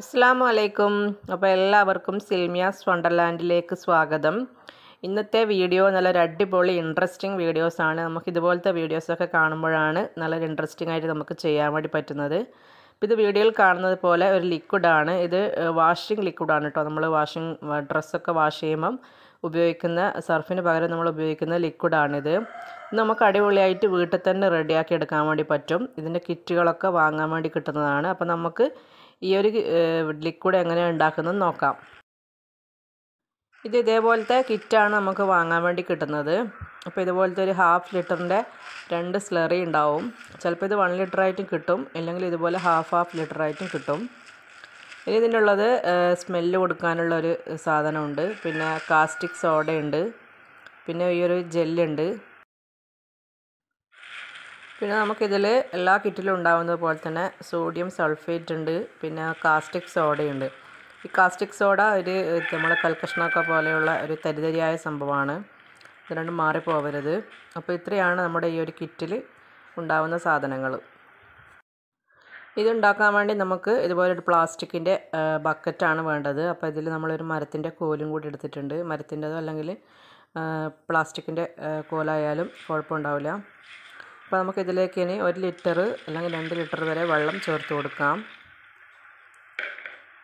അസ്സാം വലൈക്കും അപ്പോൾ എല്ലാവർക്കും സിൽമിയാസ് വണ്ടർലാൻഡിലേക്ക് സ്വാഗതം ഇന്നത്തെ വീഡിയോ നല്ലൊരു അടിപൊളി ഇൻട്രസ്റ്റിംഗ് വീഡിയോസാണ് നമുക്ക് ഇതുപോലത്തെ വീഡിയോസൊക്കെ കാണുമ്പോഴാണ് നല്ലൊരു ഇൻട്രസ്റ്റിംഗ് ആയിട്ട് നമുക്ക് ചെയ്യാൻ വേണ്ടി പറ്റുന്നത് ഇത് വീഡിയോയിൽ കാണുന്നത് പോലെ ഒരു ലിക്വിഡാണ് ഇത് വാഷിംഗ് ലിക്വിഡാണ് കേട്ടോ നമ്മൾ വാഷിംഗ് ഡ്രസ്സൊക്കെ വാഷ് ചെയ്യുമ്പം ഉപയോഗിക്കുന്ന സർഫിന് പകരം നമ്മൾ ഉപയോഗിക്കുന്ന ലിക്വിഡാണിത് നമുക്ക് അടിപൊളിയായിട്ട് വീട്ടിൽ തന്നെ റെഡിയാക്കി എടുക്കാൻ വേണ്ടി പറ്റും ഇതിൻ്റെ കിറ്റുകളൊക്കെ വാങ്ങാൻ വേണ്ടി കിട്ടുന്നതാണ് അപ്പോൾ നമുക്ക് ഈ ഒരു ലിക്വിഡ് എങ്ങനെയാണ് ഉണ്ടാക്കുന്നത് നോക്കാം ഇത് ഇതേപോലത്തെ കിറ്റാണ് നമുക്ക് വാങ്ങാൻ വേണ്ടി കിട്ടുന്നത് അപ്പോൾ ഇതുപോലത്തെ ഒരു ഹാഫ് ലിറ്ററിൻ്റെ രണ്ട് സ്ലറി ഉണ്ടാവും ചിലപ്പോൾ ഇത് വൺ ലിറ്റർ ആയിട്ടും കിട്ടും അല്ലെങ്കിൽ ഇതുപോലെ ഹാഫ് ഹാഫ് ലിറ്റർ ആയിട്ടും കിട്ടും ഇനി ഇതിൻ്റെ ഉള്ളത് സ്മെല്ല് കൊടുക്കാനുള്ള ഒരു സാധനമുണ്ട് പിന്നെ കാസ്റ്റിക് സോഡയുണ്ട് പിന്നെ ഈ ഒരു ജെല്ലുണ്ട് പിന്നെ നമുക്കിതിൽ എല്ലാ കിറ്റിലും ഉണ്ടാകുന്നത് പോലെ തന്നെ സോഡിയം സൾഫേറ്റ് ഉണ്ട് പിന്നെ കാസ്റ്റിക് സോഡയുണ്ട് ഈ കാസ്റ്റിക് സോഡ ഒരു നമ്മളെ കൽക്കഷ്ണമൊക്കെ പോലെയുള്ള ഒരു തരിതരിയായ സംഭവമാണ് ഇത് രണ്ടും മാറിപ്പോവരുത് അപ്പോൾ ഇത്രയാണ് നമ്മുടെ ഈ ഒരു കിറ്റിൽ ഉണ്ടാകുന്ന സാധനങ്ങൾ ഇതുണ്ടാക്കാൻ വേണ്ടി നമുക്ക് ഇതുപോലെ ഒരു പ്ലാസ്റ്റിക്കിൻ്റെ ബക്കറ്റാണ് വേണ്ടത് അപ്പോൾ ഇതിൽ നമ്മളൊരു മരത്തിൻ്റെ കോലും കൂടി എടുത്തിട്ടുണ്ട് മരത്തിൻ്റെതോ അല്ലെങ്കിൽ പ്ലാസ്റ്റിക്കിൻ്റെ കോലായാലും കുഴപ്പമുണ്ടാവില്ല അപ്പോൾ നമുക്ക് ഇതിലേക്ക് ഇനി ഒരു ലിറ്റർ അല്ലെങ്കിൽ രണ്ട് ലിറ്റർ വരെ വെള്ളം ചേർത്ത് കൊടുക്കാം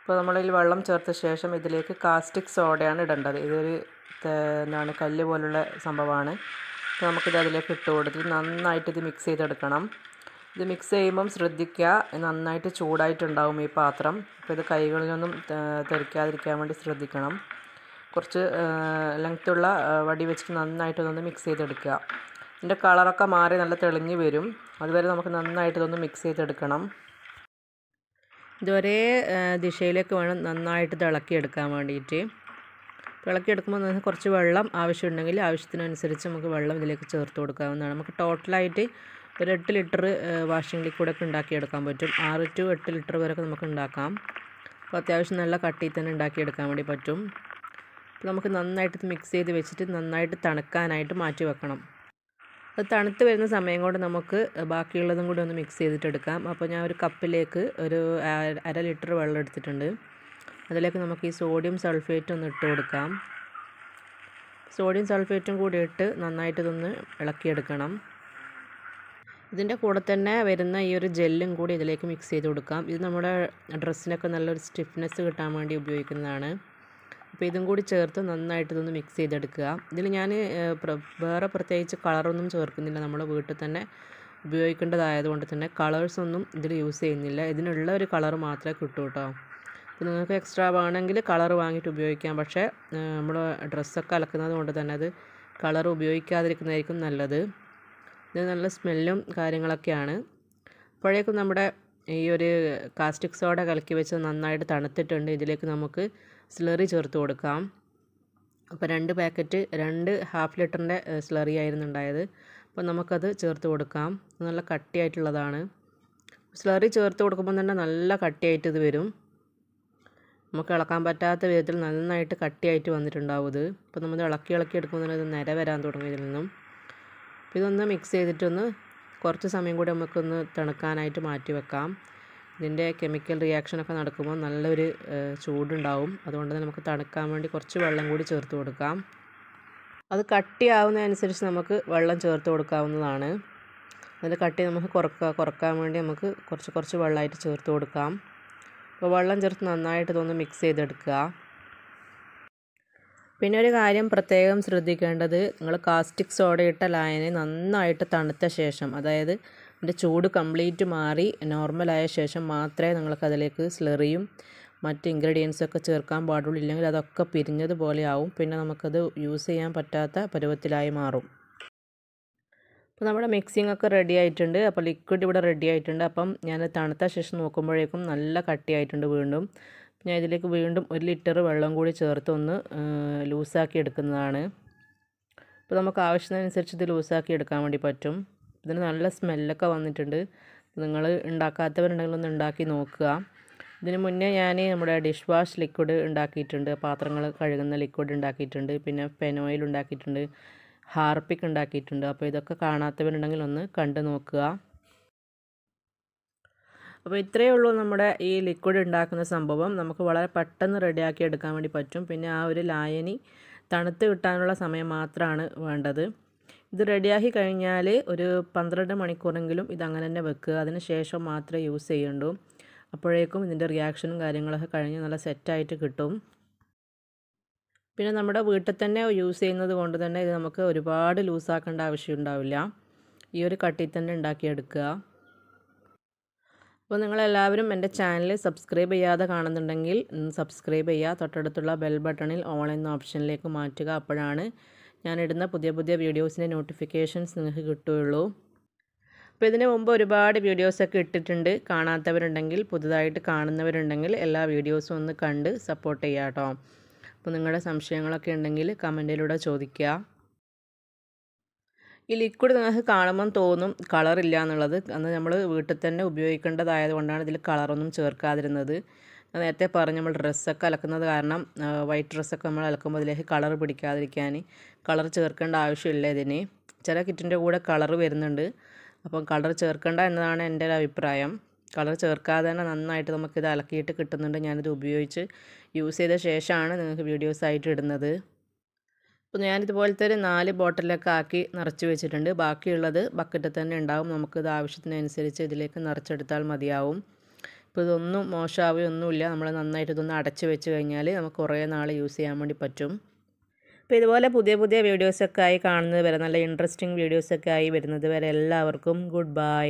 ഇപ്പോൾ നമ്മളിൽ വെള്ളം ചേർത്ത ശേഷം ഇതിലേക്ക് കാസ്റ്റിക് സോഡയാണ് ഇടേണ്ടത് ഇതൊരു എന്താണ് കല്ല് പോലുള്ള സംഭവമാണ് അപ്പോൾ നമുക്കിത് അതിലേക്ക് ഇട്ട് കൊടുത്ത് നന്നായിട്ട് ഇത് മിക്സ് ചെയ്തെടുക്കണം ഇത് മിക്സ് ചെയ്യുമ്പം ശ്രദ്ധിക്കുക നന്നായിട്ട് ചൂടായിട്ടുണ്ടാവും ഈ പാത്രം അപ്പോൾ ഇത് കൈകളിലൊന്നും തെറിക്കാതിരിക്കാൻ വേണ്ടി ശ്രദ്ധിക്കണം കുറച്ച് ലെങ്ത്തുള്ള വടി വെച്ചിട്ട് നന്നായിട്ടൊന്ന് മിക്സ് ചെയ്തെടുക്കുക ഇതിൻ്റെ കളറൊക്കെ മാറി നല്ല തെളിഞ്ഞു വരും അതുവരെ നമുക്ക് നന്നായിട്ട് ഇതൊന്ന് മിക്സ് ചെയ്തെടുക്കണം ഇതൊരേ ദിശയിലേക്ക് വേണം നന്നായിട്ട് തിളക്കിയെടുക്കാൻ വേണ്ടിയിട്ട് തിളക്കിയെടുക്കുമ്പോൾ നമുക്ക് കുറച്ച് വെള്ളം ആവശ്യമുണ്ടെങ്കിൽ ആവശ്യത്തിനനുസരിച്ച് നമുക്ക് വെള്ളം ഇതിലേക്ക് ചേർത്ത് കൊടുക്കാവുന്നതാണ് നമുക്ക് ടോട്ടലായിട്ട് ഒരു എട്ട് ലിറ്റർ വാഷിംഗ് ലിക്വിഡൊക്കെ ഉണ്ടാക്കിയെടുക്കാൻ പറ്റും ആറ് ടു എട്ട് ലിറ്റർ വരെയൊക്കെ നമുക്ക് ഉണ്ടാക്കാം അപ്പോൾ അത്യാവശ്യം നല്ല കട്ടിയിൽ തന്നെ ഉണ്ടാക്കിയെടുക്കാൻ വേണ്ടി പറ്റും നമുക്ക് നന്നായിട്ട് മിക്സ് ചെയ്ത് വെച്ചിട്ട് നന്നായിട്ട് തണുക്കാനായിട്ട് മാറ്റി വെക്കണം അത് തണുത്ത് വരുന്ന സമയം കൊണ്ട് നമുക്ക് ബാക്കിയുള്ളതും കൂടി ഒന്ന് മിക്സ് ചെയ്തിട്ടെടുക്കാം അപ്പോൾ ഞാൻ ഒരു കപ്പിലേക്ക് ഒരു അര ലിറ്റർ വെള്ളം എടുത്തിട്ടുണ്ട് അതിലേക്ക് നമുക്ക് ഈ സോഡിയം സൾഫേറ്റ് ഒന്ന് ഇട്ട് കൊടുക്കാം സോഡിയം സൾഫേറ്റും കൂടി ഇട്ട് നന്നായിട്ട് ഇളക്കിയെടുക്കണം ഇതിൻ്റെ കൂടെ തന്നെ വരുന്ന ഈ ഒരു ജെല്ലും കൂടി ഇതിലേക്ക് മിക്സ് ചെയ്ത് കൊടുക്കാം ഇത് നമ്മുടെ ഡ്രസ്സിനൊക്കെ നല്ലൊരു സ്റ്റിഫ്നെസ് കിട്ടാൻ വേണ്ടി ഉപയോഗിക്കുന്നതാണ് അപ്പോൾ ഇതും കൂടി ചേർത്ത് നന്നായിട്ട് ഇതൊന്ന് മിക്സ് ചെയ്തെടുക്കുക ഇതിൽ ഞാൻ വേറെ പ്രത്യേകിച്ച് കളറൊന്നും ചേർക്കുന്നില്ല നമ്മുടെ വീട്ടിൽ തന്നെ ഉപയോഗിക്കേണ്ടതായതുകൊണ്ട് തന്നെ കളേഴ്സൊന്നും ഇതിൽ യൂസ് ചെയ്യുന്നില്ല ഇതിനുള്ള ഒരു കളർ മാത്രമേ കിട്ടൂ കേട്ടോ അപ്പോൾ നിങ്ങൾക്ക് എക്സ്ട്രാ വേണമെങ്കിൽ കളർ വാങ്ങിയിട്ട് ഉപയോഗിക്കാം പക്ഷേ നമ്മൾ ഡ്രസ്സൊക്കെ അലക്കുന്നത് കൊണ്ട് തന്നെ അത് കളർ ഉപയോഗിക്കാതിരിക്കുന്നതായിരിക്കും നല്ലത് ഇത് നല്ല സ്മെല്ലും കാര്യങ്ങളൊക്കെയാണ് അപ്പോഴേക്കും നമ്മുടെ ഈ ഒരു കാസ്റ്റിക് സോഡ കലക്കി വെച്ച് നന്നായിട്ട് തണുത്തിട്ടുണ്ട് ഇതിലേക്ക് നമുക്ക് സ്ലറി ചേർത്ത് കൊടുക്കാം അപ്പോൾ രണ്ട് പാക്കറ്റ് രണ്ട് ഹാഫ് ലിറ്ററിൻ്റെ സ്ലറി ആയിരുന്നു ഉണ്ടായത് അപ്പോൾ നമുക്കത് ചേർത്ത് കൊടുക്കാം നല്ല കട്ടിയായിട്ടുള്ളതാണ് സ്ലറി ചേർത്ത് കൊടുക്കുമ്പോൾ തന്നെ നല്ല കട്ടിയായിട്ട് ഇത് വരും നമുക്ക് ഇളക്കാൻ പറ്റാത്ത വിധത്തിൽ നന്നായിട്ട് കട്ടിയായിട്ട് വന്നിട്ടുണ്ടാവും ഇത് അപ്പോൾ നമ്മൾ ഇളക്കി ഇളക്കി എടുക്കുമ്പോൾ തന്നെ ഇത് നിര വരാൻ തുടങ്ങും ഇതിൽ നിന്നും ഇതൊന്ന് മിക്സ് ചെയ്തിട്ടൊന്ന് കുറച്ച് സമയം കൂടി നമുക്കൊന്ന് തിണക്കാനായിട്ട് മാറ്റി വെക്കാം ഇതിൻ്റെ കെമിക്കൽ റിയാക്ഷനൊക്കെ നടക്കുമ്പോൾ നല്ലൊരു ചൂടുണ്ടാവും അതുകൊണ്ട് തന്നെ നമുക്ക് തണുക്കാൻ വേണ്ടി കുറച്ച് വെള്ളം കൂടി ചേർത്ത് കൊടുക്കാം അത് കട്ടിയാവുന്നതനുസരിച്ച് നമുക്ക് വെള്ളം ചേർത്ത് കൊടുക്കാവുന്നതാണ് അതിൻ്റെ കട്ടി നമുക്ക് കുറക്കുക കുറക്കാൻ വേണ്ടി നമുക്ക് കുറച്ച് കുറച്ച് വെള്ളമായിട്ട് ചേർത്ത് കൊടുക്കാം അപ്പോൾ വെള്ളം ചേർത്ത് നന്നായിട്ട് ഇതൊന്ന് മിക്സ് ചെയ്തെടുക്കുക പിന്നെ ഒരു കാര്യം പ്രത്യേകം ശ്രദ്ധിക്കേണ്ടത് നിങ്ങൾ കാസ്റ്റിക് സോഡ ഇട്ട ലായനി നന്നായിട്ട് തണുത്ത ശേഷം അതായത് അതിൻ്റെ ചൂട് കംപ്ലീറ്റ് മാറി നോർമലായ ശേഷം മാത്രമേ നിങ്ങൾക്ക് അതിലേക്ക് സ്ലറിയും മറ്റ് ഇൻഗ്രീഡിയൻസൊക്കെ ചേർക്കാൻ പാടുള്ളൂ ഇല്ലെങ്കിൽ അതൊക്കെ പിരിഞ്ഞതുപോലെ ആവും പിന്നെ നമുക്കത് യൂസ് ചെയ്യാൻ പറ്റാത്ത പരുവത്തിലായി മാറും അപ്പോൾ നമ്മുടെ മിക്സിംഗ് ഒക്കെ റെഡി ആയിട്ടുണ്ട് അപ്പോൾ ലിക്വിഡ് ഇവിടെ റെഡി ആയിട്ടുണ്ട് അപ്പം ഞാൻ തണുത്ത ശേഷം നോക്കുമ്പോഴേക്കും നല്ല കട്ടിയായിട്ടുണ്ട് വീണ്ടും ഞാൻ ഇതിലേക്ക് വീണ്ടും ഒരു ലിറ്റർ വെള്ളം കൂടി ചേർത്തൊന്ന് ലൂസാക്കി എടുക്കുന്നതാണ് അപ്പോൾ നമുക്ക് ആവശ്യത്തിനനുസരിച്ച് ഇത് ലൂസാക്കി എടുക്കാൻ വേണ്ടി പറ്റും ഇതിന് നല്ല സ്മെല്ലൊക്കെ വന്നിട്ടുണ്ട് നിങ്ങൾ ഉണ്ടാക്കാത്തവരുണ്ടെങ്കിൽ ഒന്ന് ഉണ്ടാക്കി നോക്കുക ഇതിന് മുന്നേ ഞാൻ നമ്മുടെ ഡിഷ് വാഷ് ലിക്വിഡ് ഉണ്ടാക്കിയിട്ടുണ്ട് പാത്രങ്ങൾ കഴുകുന്ന ലിക്വിഡ് ഉണ്ടാക്കിയിട്ടുണ്ട് പിന്നെ ഫെനോയിൽ ഉണ്ടാക്കിയിട്ടുണ്ട് ഹാർപ്പിക് ഉണ്ടാക്കിയിട്ടുണ്ട് അപ്പോൾ ഇതൊക്കെ കാണാത്തവരുണ്ടെങ്കിൽ ഒന്ന് കണ്ടു നോക്കുക അപ്പോൾ ഇത്രയേ ഉള്ളൂ നമ്മുടെ ഈ ലിക്വിഡ് ഉണ്ടാക്കുന്ന സംഭവം നമുക്ക് വളരെ പെട്ടെന്ന് റെഡിയാക്കി എടുക്കാൻ വേണ്ടി പറ്റും പിന്നെ ആ ഒരു ലായനി തണുത്ത് കിട്ടാനുള്ള സമയം മാത്രമാണ് വേണ്ടത് ഇത് റെഡിയാക്കി കഴിഞ്ഞാൽ ഒരു പന്ത്രണ്ട് മണിക്കൂറെങ്കിലും ഇത് അങ്ങനെ തന്നെ വെക്കുക അതിന് ശേഷം മാത്രമേ യൂസ് ചെയ്യേണ്ടൂ അപ്പോഴേക്കും ഇതിൻ്റെ റിയാക്ഷനും കാര്യങ്ങളൊക്കെ കഴിഞ്ഞ് നല്ല സെറ്റായിട്ട് കിട്ടും പിന്നെ നമ്മുടെ വീട്ടിൽ തന്നെ യൂസ് ചെയ്യുന്നത് കൊണ്ട് തന്നെ ഇത് നമുക്ക് ഒരുപാട് ലൂസാക്കേണ്ട ഉണ്ടാവില്ല ഈ ഒരു കട്ടിൽ തന്നെ ഉണ്ടാക്കിയെടുക്കുക അപ്പോൾ നിങ്ങളെല്ലാവരും എൻ്റെ ചാനൽ സബ്സ്ക്രൈബ് ചെയ്യാതെ കാണുന്നുണ്ടെങ്കിൽ സബ്സ്ക്രൈബ് ചെയ്യുക തൊട്ടടുത്തുള്ള ബെൽ ബട്ടണിൽ ഓൺ എന്ന ഓപ്ഷനിലേക്ക് മാറ്റുക അപ്പോഴാണ് ഞാനിടുന്ന പുതിയ പുതിയ വീഡിയോസിൻ്റെ നോട്ടിഫിക്കേഷൻസ് നിങ്ങൾക്ക് കിട്ടുകയുള്ളൂ അപ്പോൾ ഇതിന് മുമ്പ് ഒരുപാട് വീഡിയോസൊക്കെ ഇട്ടിട്ടുണ്ട് കാണാത്തവരുണ്ടെങ്കിൽ പുതുതായിട്ട് കാണുന്നവരുണ്ടെങ്കിൽ എല്ലാ വീഡിയോസും ഒന്ന് കണ്ട് സപ്പോർട്ട് ചെയ്യുക കേട്ടോ അപ്പോൾ നിങ്ങളുടെ സംശയങ്ങളൊക്കെ ഉണ്ടെങ്കിൽ കമൻറ്റിലൂടെ ചോദിക്കുക ഈ ലിക്വിഡ് നിങ്ങൾക്ക് കാണുമ്പം തോന്നും കളറില്ല എന്നുള്ളത് അന്ന് നമ്മൾ വീട്ടിൽ തന്നെ ഉപയോഗിക്കേണ്ടതായത് കൊണ്ടാണ് ഇതിൽ കളറൊന്നും ചേർക്കാതിരുന്നത് നേരത്തെ പറഞ്ഞ് നമ്മൾ ഡ്രസ്സൊക്കെ അലക്കുന്നത് കാരണം വൈറ്റ് ഡ്രസ്സൊക്കെ നമ്മൾ അലക്കുമ്പോൾ അതിലേക്ക് കളർ പിടിക്കാതിരിക്കാൻ കളർ ചേർക്കേണ്ട ആവശ്യമില്ല ഇതിന് ചില കിറ്റിൻ്റെ കൂടെ കളർ വരുന്നുണ്ട് അപ്പം കളർ ചേർക്കേണ്ട എന്നതാണ് എൻ്റെ ഒരു അഭിപ്രായം കളർ ചേർക്കാതെ തന്നെ നന്നായിട്ട് നമുക്കിത് അലക്കിയിട്ട് കിട്ടുന്നുണ്ട് ഞാനിത് ഉപയോഗിച്ച് യൂസ് ചെയ്ത ശേഷമാണ് നിങ്ങൾക്ക് വീഡിയോസ് ആയിട്ട് ഇടുന്നത് അപ്പോൾ ഞാനിതുപോലത്തെ ഒരു നാല് ബോട്ടിലൊക്കെ ആക്കി നിറച്ച് വെച്ചിട്ടുണ്ട് ബാക്കിയുള്ളത് ബക്കറ്റിൽ തന്നെ ഉണ്ടാവും നമുക്കിത് ആവശ്യത്തിനനുസരിച്ച് ഇതിലേക്ക് നിറച്ചെടുത്താൽ മതിയാവും അപ്പോൾ ഇതൊന്നും മോശമാവുകയൊന്നുമില്ല നമ്മൾ നന്നായിട്ട് ഇതൊന്ന് അടച്ച് വെച്ച് കഴിഞ്ഞാൽ നമുക്ക് കുറേ നാൾ യൂസ് ചെയ്യാൻ വേണ്ടി പറ്റും അപ്പോൾ ഇതുപോലെ പുതിയ പുതിയ വീഡിയോസൊക്കെ ആയി കാണുന്നത് വരെ നല്ല ഇൻട്രസ്റ്റിംഗ് വീഡിയോസൊക്കെ ആയി വരുന്നത് വരെ എല്ലാവർക്കും ഗുഡ് ബൈ